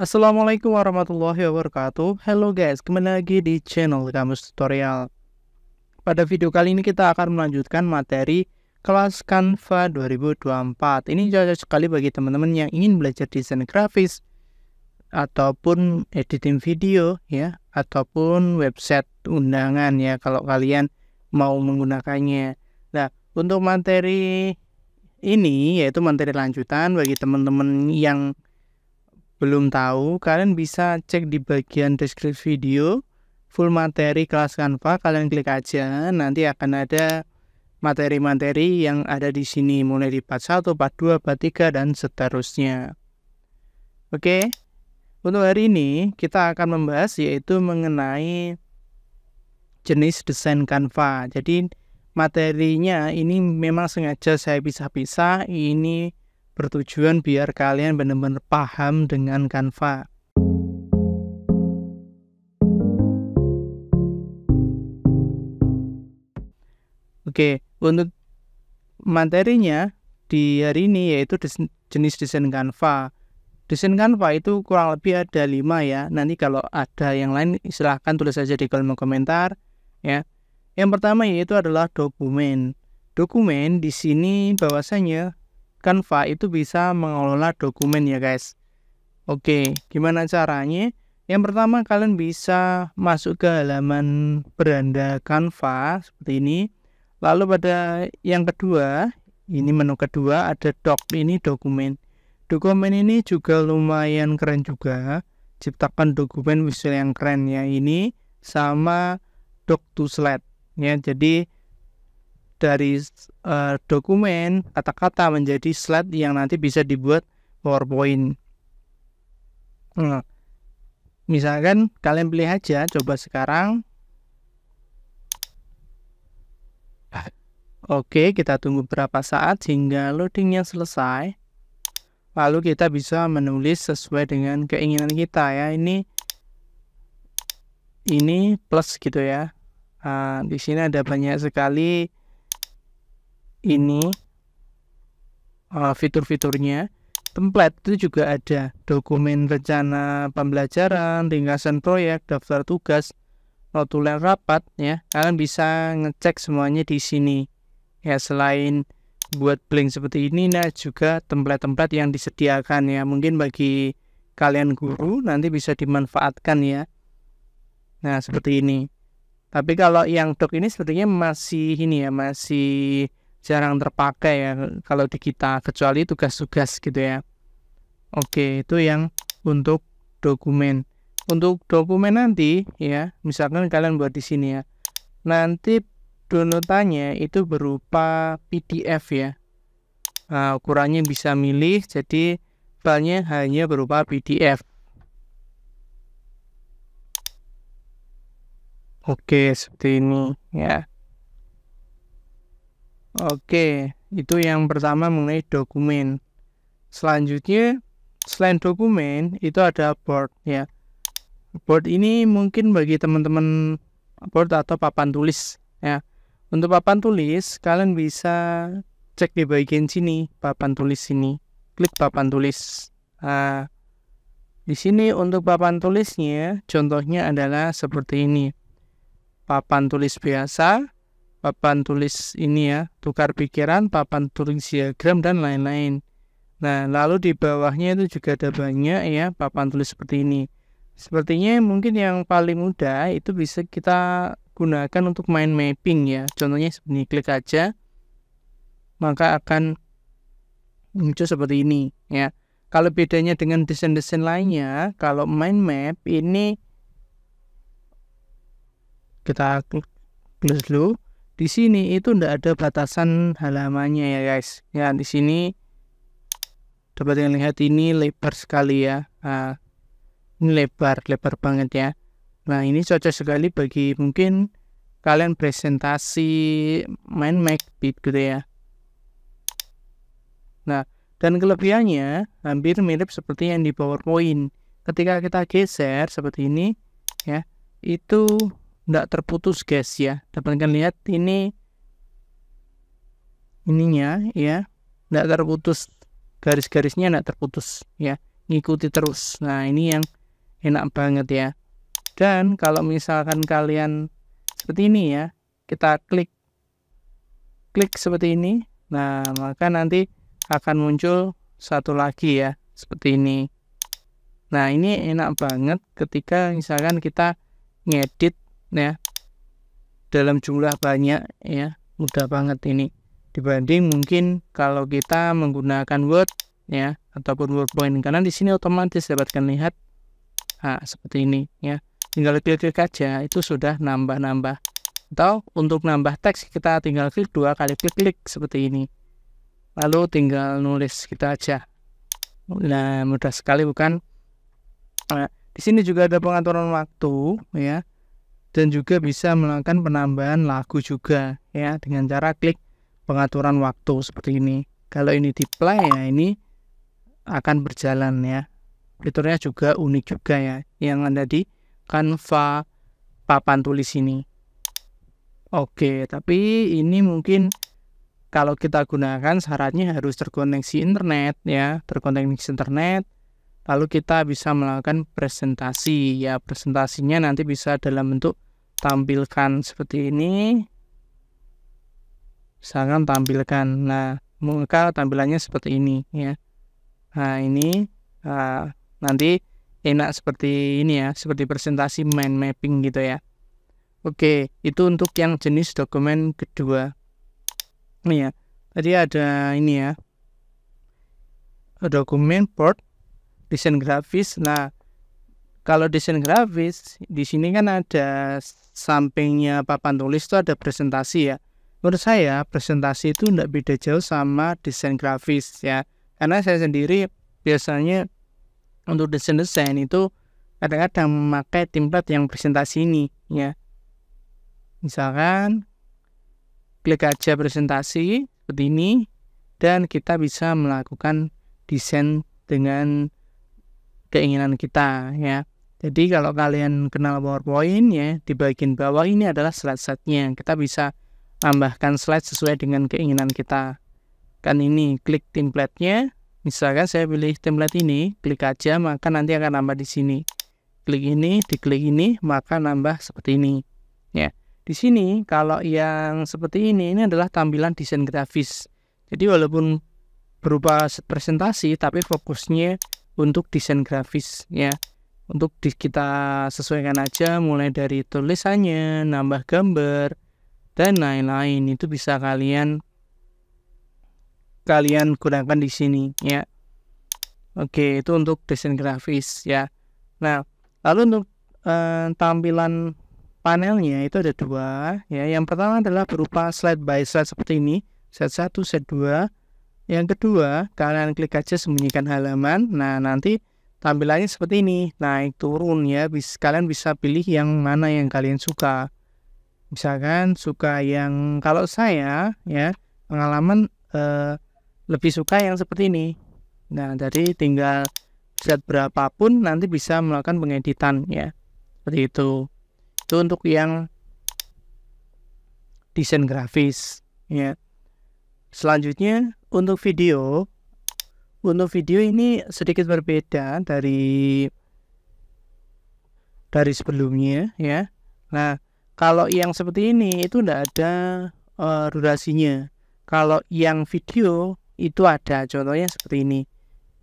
Assalamualaikum warahmatullahi wabarakatuh Hello guys, kembali lagi di channel Kamus Tutorial Pada video kali ini kita akan melanjutkan materi kelas Canva 2024 Ini cocok sekali bagi teman-teman yang ingin belajar desain grafis Ataupun editing video ya Ataupun website undangan ya Kalau kalian mau menggunakannya Nah, untuk materi ini yaitu materi lanjutan bagi teman-teman yang belum tahu, kalian bisa cek di bagian deskripsi video full materi kelas kanva Kalian klik aja, nanti akan ada materi-materi yang ada di sini, mulai di part 1, part 2, part 3, dan seterusnya. Oke, untuk hari ini kita akan membahas yaitu mengenai jenis desain kanva. Jadi materinya ini memang sengaja saya pisah-pisah, ini bertujuan biar kalian benar-benar paham dengan Canva. Oke, untuk materinya di hari ini yaitu jenis desain Canva. Desain Canva itu kurang lebih ada lima ya. Nanti kalau ada yang lain silahkan tulis saja di kolom komentar ya. Yang pertama yaitu adalah dokumen. Dokumen di sini bahwasanya Canva itu bisa mengelola dokumen ya guys. Oke, gimana caranya? Yang pertama kalian bisa masuk ke halaman beranda Canva seperti ini. Lalu pada yang kedua, ini menu kedua ada doc ini dokumen. Dokumen ini juga lumayan keren juga. Ciptakan dokumen visual yang keren ya ini sama doc to slide ya. Jadi dari uh, dokumen kata-kata menjadi slide yang nanti bisa dibuat PowerPoint. Nah, misalkan kalian pilih aja, coba sekarang. Oke, kita tunggu berapa saat hingga loadingnya selesai. Lalu kita bisa menulis sesuai dengan keinginan kita ya. Ini ini plus gitu ya. Nah, di sini ada banyak sekali ini uh, fitur-fiturnya template itu juga ada dokumen rencana pembelajaran ringkasan proyek daftar tugas notulen rapat ya kalian bisa ngecek semuanya di sini ya selain buat blank seperti ini nah juga template-template yang disediakan ya mungkin bagi kalian guru nanti bisa dimanfaatkan ya nah seperti ini tapi kalau yang dok ini sepertinya masih ini ya masih jarang terpakai ya kalau di kita kecuali tugas-tugas gitu ya oke itu yang untuk dokumen untuk dokumen nanti ya misalkan kalian buat di sini ya nanti downloadannya itu berupa PDF ya nah, ukurannya bisa milih jadi filenya hanya berupa PDF oke seperti ini ya Oke, itu yang pertama mengenai dokumen. Selanjutnya, selain dokumen, itu ada board ya. Board ini mungkin bagi teman-teman board atau papan tulis ya. Untuk papan tulis, kalian bisa cek di bagian sini, papan tulis sini. Klik papan tulis. Nah, di sini untuk papan tulisnya, contohnya adalah seperti ini. Papan tulis biasa, papan tulis ini ya, tukar pikiran, papan tulis diagram dan lain-lain. Nah, lalu di bawahnya itu juga ada banyak ya papan tulis seperti ini. Sepertinya mungkin yang paling mudah itu bisa kita gunakan untuk main mapping ya. Contohnya seperti klik aja maka akan muncul seperti ini ya. Kalau bedanya dengan desain-desain lainnya, kalau main map ini kita klik dulu di sini itu ndak ada batasan halamannya ya guys ya di sini dapat yang lihat ini lebar sekali ya nah, ini lebar lebar banget ya nah ini cocok sekali bagi mungkin kalian presentasi main beat gitu ya nah dan kelebihannya hampir mirip seperti yang di PowerPoint ketika kita geser seperti ini ya itu tidak terputus guys ya dapat kalian lihat ini ininya ya tidak terputus garis-garisnya tidak terputus ya ngikuti terus nah ini yang enak banget ya dan kalau misalkan kalian seperti ini ya kita klik klik seperti ini nah maka nanti akan muncul satu lagi ya seperti ini nah ini enak banget ketika misalkan kita ngedit ya dalam jumlah banyak ya mudah banget ini dibanding mungkin kalau kita menggunakan Word ya ataupun word point karena di sini otomatis dapatkan lihat nah, seperti ini ya tinggal klik-klik aja itu sudah nambah-nambah atau untuk nambah teks kita tinggal klik dua kali klik-klik seperti ini lalu tinggal nulis kita aja nah mudah sekali bukan nah, di sini juga ada pengaturan waktu ya dan juga bisa melakukan penambahan lagu juga ya dengan cara klik pengaturan waktu seperti ini kalau ini di play ya ini akan berjalan ya fiturnya juga unik juga ya yang ada di kanva papan tulis ini oke tapi ini mungkin kalau kita gunakan syaratnya harus terkoneksi internet ya terkoneksi internet lalu kita bisa melakukan presentasi ya presentasinya nanti bisa dalam bentuk tampilkan seperti ini misalkan tampilkan nah muka tampilannya seperti ini ya nah ini uh, nanti enak seperti ini ya seperti presentasi mind mapping gitu ya oke itu untuk yang jenis dokumen kedua ini ya tadi ada ini ya dokumen port desain grafis. Nah, kalau desain grafis di sini kan ada sampingnya papan tulis itu ada presentasi ya. Menurut saya presentasi itu tidak beda jauh sama desain grafis ya. Karena saya sendiri biasanya untuk desain desain itu kadang-kadang memakai template yang presentasi ini ya. Misalkan klik aja presentasi seperti ini dan kita bisa melakukan desain dengan keinginan kita ya. Jadi kalau kalian kenal PowerPoint ya, di bagian bawah ini adalah slide-slide-nya. Kita bisa tambahkan slide sesuai dengan keinginan kita. Kan ini klik template-nya. Misalkan saya pilih template ini, klik aja maka nanti akan nambah di sini. Klik ini, diklik ini, maka nambah seperti ini. Ya. Di sini kalau yang seperti ini ini adalah tampilan desain grafis. Jadi walaupun berupa presentasi tapi fokusnya untuk desain grafis ya untuk di, kita sesuaikan aja mulai dari tulisannya nambah gambar dan lain-lain itu bisa kalian kalian gunakan di sini ya oke itu untuk desain grafis ya nah lalu untuk eh, tampilan panelnya itu ada dua ya yang pertama adalah berupa slide by slide seperti ini set 1 set 2 yang kedua, kalian klik aja sembunyikan halaman. Nah, nanti tampilannya seperti ini. Naik turun ya. Bisa, kalian bisa pilih yang mana yang kalian suka. Misalkan suka yang kalau saya ya pengalaman eh, lebih suka yang seperti ini. Nah, jadi tinggal set berapapun nanti bisa melakukan pengeditan ya. Seperti itu. Itu untuk yang desain grafis ya. Selanjutnya untuk video, untuk video ini sedikit berbeda dari dari sebelumnya ya. Nah, kalau yang seperti ini itu tidak ada uh, durasinya. Kalau yang video itu ada contohnya seperti ini.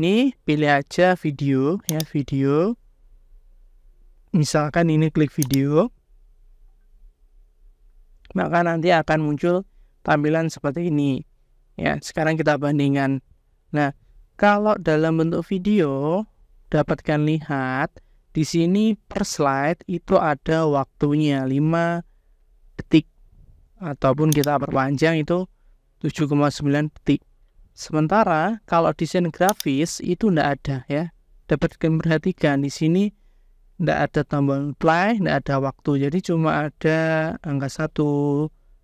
Ini pilih aja video ya, video. Misalkan ini klik video. Maka nanti akan muncul tampilan seperti ini. Ya, sekarang kita bandingkan. Nah, kalau dalam bentuk video dapatkan lihat di sini per slide itu ada waktunya 5 detik ataupun kita perpanjang itu 7,9 detik. Sementara kalau desain grafis itu tidak ada ya. Dapatkan perhatikan di sini tidak ada tombol play, tidak ada waktu. Jadi cuma ada angka satu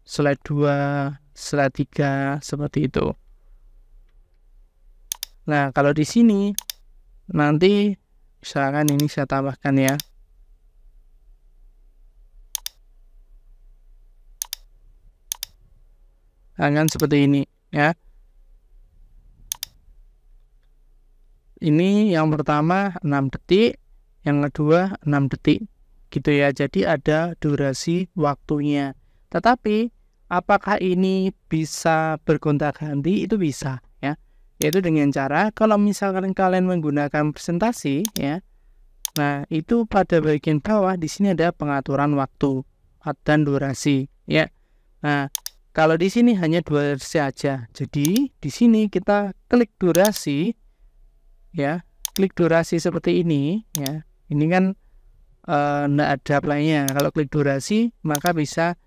slide 2, sepertiga seperti itu. Nah, kalau di sini nanti misalkan ini saya tambahkan ya. Akan nah, seperti ini ya. Ini yang pertama 6 detik, yang kedua 6 detik gitu ya. Jadi ada durasi waktunya. Tetapi Apakah ini bisa bergonta-ganti? Itu bisa ya. Yaitu dengan cara kalau misalkan kalian menggunakan presentasi ya. Nah, itu pada bagian bawah di sini ada pengaturan waktu dan durasi ya. Nah, kalau di sini hanya durasi aja. Jadi, di sini kita klik durasi ya. Klik durasi seperti ini ya. Ini kan tidak eh, uh, ada play Kalau klik durasi, maka bisa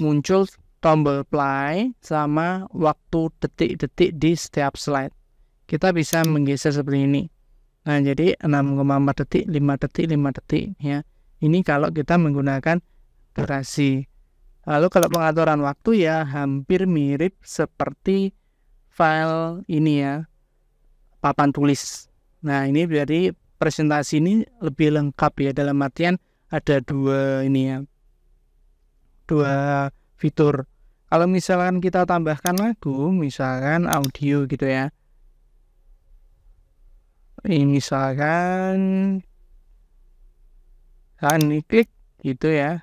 muncul tombol play sama waktu detik-detik di setiap slide. Kita bisa menggeser seperti ini. Nah, jadi 6,4 detik, 5 detik, 5 detik ya. Ini kalau kita menggunakan durasi. Lalu kalau pengaturan waktu ya hampir mirip seperti file ini ya. Papan tulis. Nah, ini jadi presentasi ini lebih lengkap ya dalam artian ada dua ini ya. Dua fitur kalau misalkan kita tambahkan lagu misalkan audio gitu ya ini misalkan kan klik gitu ya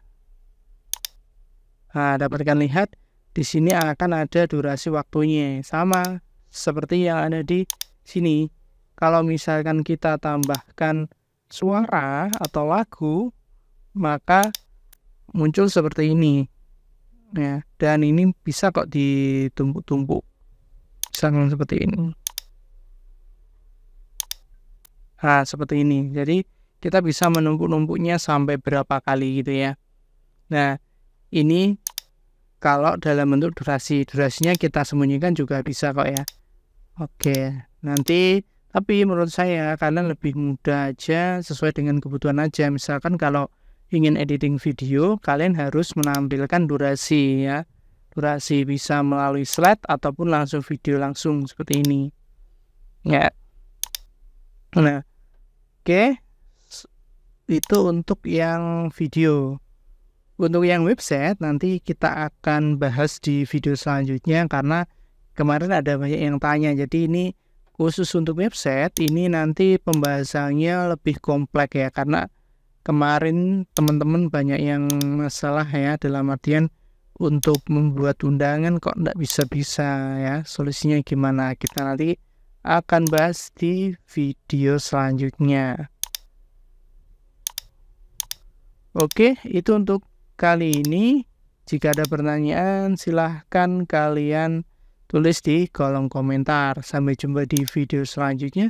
nah dapat kalian lihat di sini akan ada durasi waktunya sama seperti yang ada di sini kalau misalkan kita tambahkan suara atau lagu maka muncul seperti ini Ya, dan ini bisa kok ditumpuk-tumpuk misalkan seperti ini nah seperti ini jadi kita bisa menumpuk-numpuknya sampai berapa kali gitu ya nah ini kalau dalam bentuk durasi durasinya kita sembunyikan juga bisa kok ya oke nanti tapi menurut saya kalian lebih mudah aja sesuai dengan kebutuhan aja misalkan kalau ingin editing video, kalian harus menampilkan durasi ya. Durasi bisa melalui slide ataupun langsung video langsung seperti ini. Ya. Nah, oke. Okay. Itu untuk yang video. Untuk yang website nanti kita akan bahas di video selanjutnya karena kemarin ada banyak yang tanya. Jadi ini khusus untuk website ini nanti pembahasannya lebih kompleks ya karena kemarin teman-teman banyak yang masalah ya dalam artian untuk membuat undangan kok tidak bisa-bisa ya solusinya gimana kita nanti akan bahas di video selanjutnya oke itu untuk kali ini jika ada pertanyaan silahkan kalian tulis di kolom komentar sampai jumpa di video selanjutnya